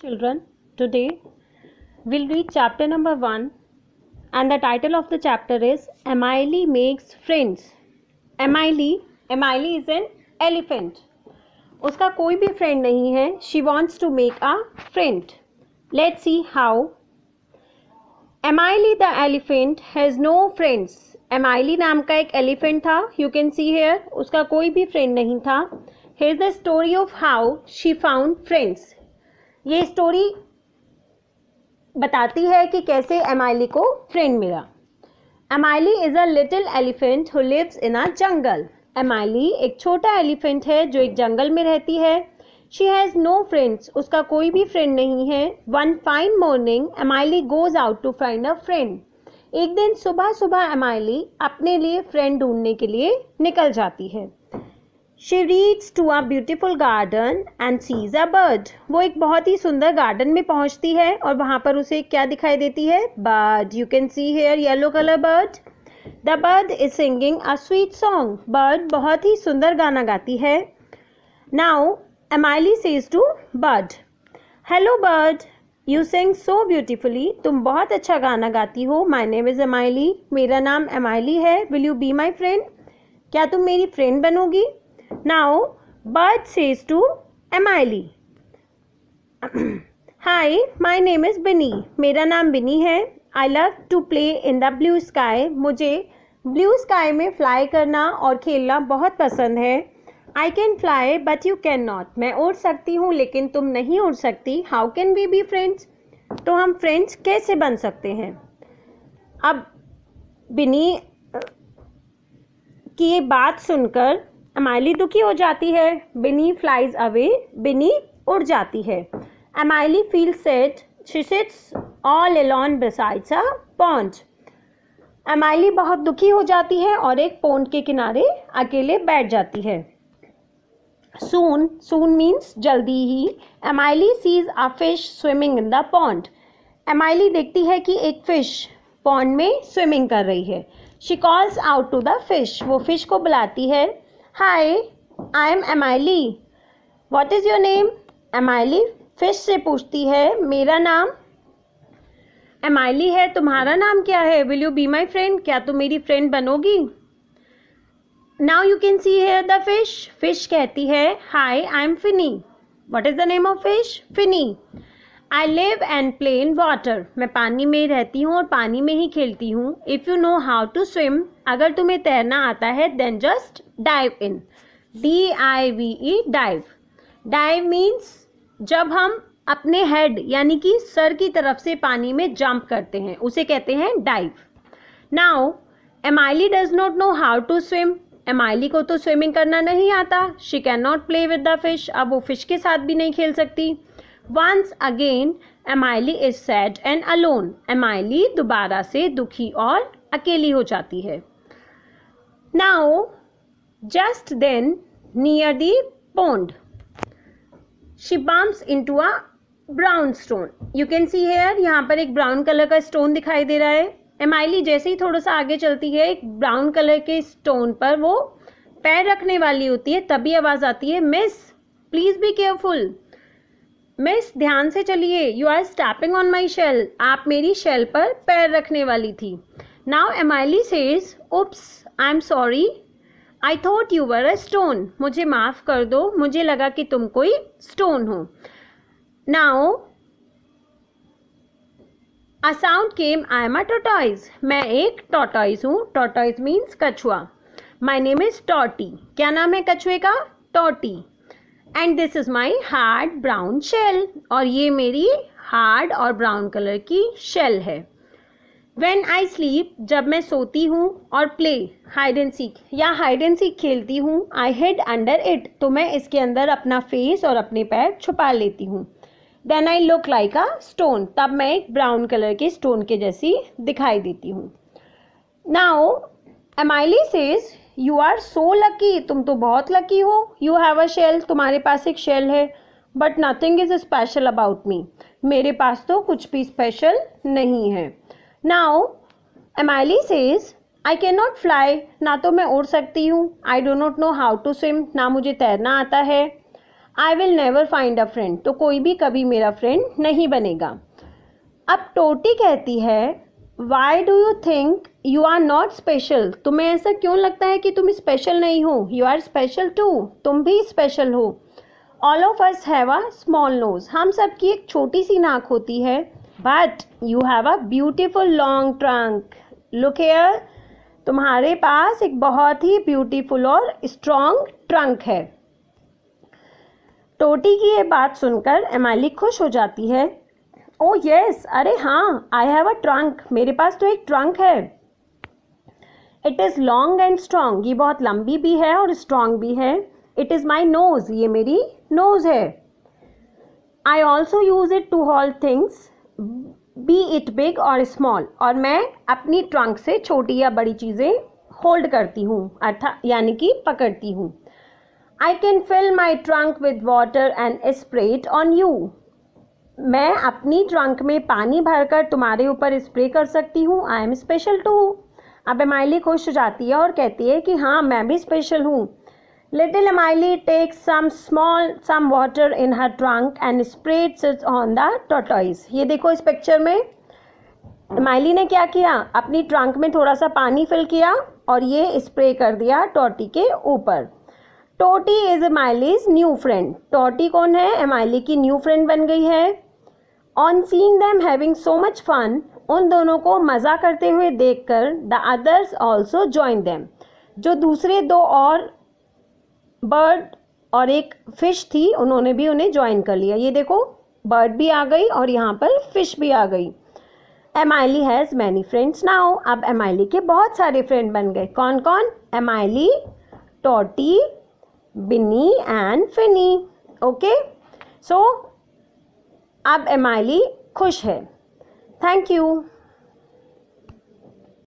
children, today we'll read chapter number 1 and the title of the chapter is Emily Makes Friends. Emily, Emily is an elephant. uska koi bhi friend nahi hai she wants to make a friend let's see how emily the elephant has no friends emily naam ka ek elephant tha you can see here uska koi bhi friend nahi tha here's the story of how she found friends ये story बताती है कि कैसे Emily को friend मिला Emily is a little elephant who lives in a jungle Emily एक छोटा elephant है जो एक जंगल में रहती है शी हैज़ नो फ्रेंड्स उसका कोई भी फ्रेंड नहीं है one fine morning Emily goes out to find a friend एक दिन सुबह सुबह एमाइली अपने लिए फ्रेंड ढूंढने के लिए निकल जाती है she reads to a beautiful garden and sees a bird वो एक बहुत ही सुंदर गार्डन में पहुंचती है और वहाँ पर उसे क्या दिखाई देती है bird you can see here yellow colour bird the bird is singing a sweet song bird बहुत ही सुंदर गाना गाती है now Emily says to bird hello bird you sing so beautifully तुम बहुत अच्छा गाना गाती हो माई नेम इज़ एमाइली मेरा नाम एमाइली है will you be my friend क्या तुम मेरी फ्रेंड बनोगी Now, bud says to Emily, Hi, my name is Binny. मेरा नाम बिनी है i love to play in the blue sky मुझे ब्लू स्काई में फ्लाई करना और खेलना बहुत पसंद है I can fly but you can not मैं उड़ सकती हूँ लेकिन तुम नहीं उड़ सकती how can we be friends तो हम फ्रेंड्स कैसे बन सकते हैं अब बिनी की ये बात सुनकर एमाइली दुखी हो जाती है बिनी फ्लाइज अवे बिनी उड़ जाती है Emily feel sad sits all alone besides a pond Emily बहुत दुखी हो जाती है और एक पोंड के किनारे अकेले बैठ जाती है सून सून मीन्स जल्दी ही Emily sees a fish swimming in the pond Emily देखती है कि एक फ़िश पॉन्ड में स्विमिंग कर रही है she calls out to the fish वो फिश को बुलाती है hi I am Emily what is your name Emily फिर से पूछती है मेरा नाम एमाइली है तुम्हारा नाम क्या है will you be my friend क्या तुम मेरी फ्रेंड बनोगी now you can see here the fish fish कहती है hi I am Finny what is the name of fish Finny I live and play in water मैं पानी में रहती हूँ और पानी में ही खेलती हूँ if you know how to swim अगर तुम्हें तैरना आता है then just dive in D I V E dive dive means जब हम अपने हेड यानी कि सर की तरफ से पानी में जंप करते हैं उसे कहते हैं dive now Emily does not know how to swim Emily को तो स्विमिंग करना नहीं आता she can not play with the fish अब वो फिश के साथ भी नहीं खेल सकती once again Emily is sad and alone Emily दोबारा से दुखी और अकेली हो जाती है now just then near the pond she bumps into a brown stone you can see here यहाँ पर एक ब्राउन कलर का स्टोन दिखाई दे रहा है एमाइली जैसे ही थोड़ा सा आगे चलती है एक ब्राउन कलर के स्टोन पर वो पैर रखने वाली होती है तभी आवाज़ आती है miss please be careful miss ध्यान से चलिए you are stepping on my shell आप मेरी शेल पर पैर रखने वाली थी now Emily says oops I am sorry I thought you were a stone मुझे माफ़ कर दो मुझे लगा कि तुम कोई स्टोन हो now a sound came I am a tortoise मैं एक टोटॉइज हूँ टोटॉइज मीन्स कछुआ माई नेम इज़ टॉटी क्या नाम है कछुए का Totty and this is my hard brown shell और ये मेरी हार्ड और ब्राउन कलर की शेल है वेन आई स्लीप जब मैं सोती हूँ और प्ले हाइड एंड सीख या हाइड एंड सीख खेलती हूँ आई हेड अंडर इट तो मैं इसके अंदर अपना फेस और अपने पैर छुपा लेती हूँ then I look like a stone तब मैं एक ब्राउन कलर के स्टोन के जैसी दिखाई देती हूँ now Emily says you are so lucky तुम तो बहुत लकी हो यू हैव अ शेल तुम्हारे पास एक शेल है but nothing is special about me मेरे पास तो कुछ भी स्पेशल नहीं है now Emily says I can not fly ना तो मैं उड़ सकती हूँ I do not know how to swim ना मुझे तैरना आता है I will never find a friend तो कोई भी कभी मेरा फ्रेंड नहीं बनेगा अब टोटी कहती है why do you think you are not special तुम्हें ऐसा क्यों लगता है कि तुम स्पेशल नहीं हो यू आर स्पेशल टू तुम भी स्पेशल हो all of us have a small nose हम सब की एक छोटी सी नाक होती है but you have a beautiful long trunk look here तुम्हारे पास एक बहुत ही ब्यूटीफुल और स्ट्रॉन्ग ट्रंक है टोटी की ये बात सुनकर एमाली खुश हो जाती है ओ oh, यस अरे हाँ आई हैव अ ट्रंक मेरे पास तो एक ट्रंक है it is long and strong ये बहुत लंबी भी है और स्ट्रांग भी है इट इज़ माई नोज़ ये मेरी नोज़ है I also use it to hold things be it big or small और मैं अपनी ट्रंक से छोटी या बड़ी चीज़ें होल्ड करती हूँ अर्थात यानी कि पकड़ती हूँ I can fill my trunk with water and spread on you मैं अपनी ट्रंक में पानी भरकर तुम्हारे ऊपर स्प्रे कर सकती हूँ आई एम स्पेशल टू अब एमाइली खुश हो जाती है और कहती है कि हाँ मैं भी स्पेशल हूँ little Emily take some small some water in her trunk and spreads it on the tortoise ये देखो इस पिक्चर में माइली ने क्या किया अपनी ट्रंक में थोड़ा सा पानी फिल किया और ये स्प्रे कर दिया टोटी के ऊपर टोटी इज़ एमाइलीज न्यू फ्रेंड टोटी कौन है एमाइली की न्यू फ्रेंड बन गई है on seeing them having so much fun उन दोनों को मज़ा करते हुए देखकर the others also join them जो दूसरे दो और बर्ड और एक फ़िश थी उन्होंने भी उन्हें ज्वाइन कर लिया ये देखो बर्ड भी आ गई और यहाँ पर फ़िश भी आ गई Em Emily has many friends now अब एम एमाइली के बहुत सारे फ्रेंड बन गए कौन कौन Emily Totty Binny and Finny okay so अब एमाइली खुश है थैंक यू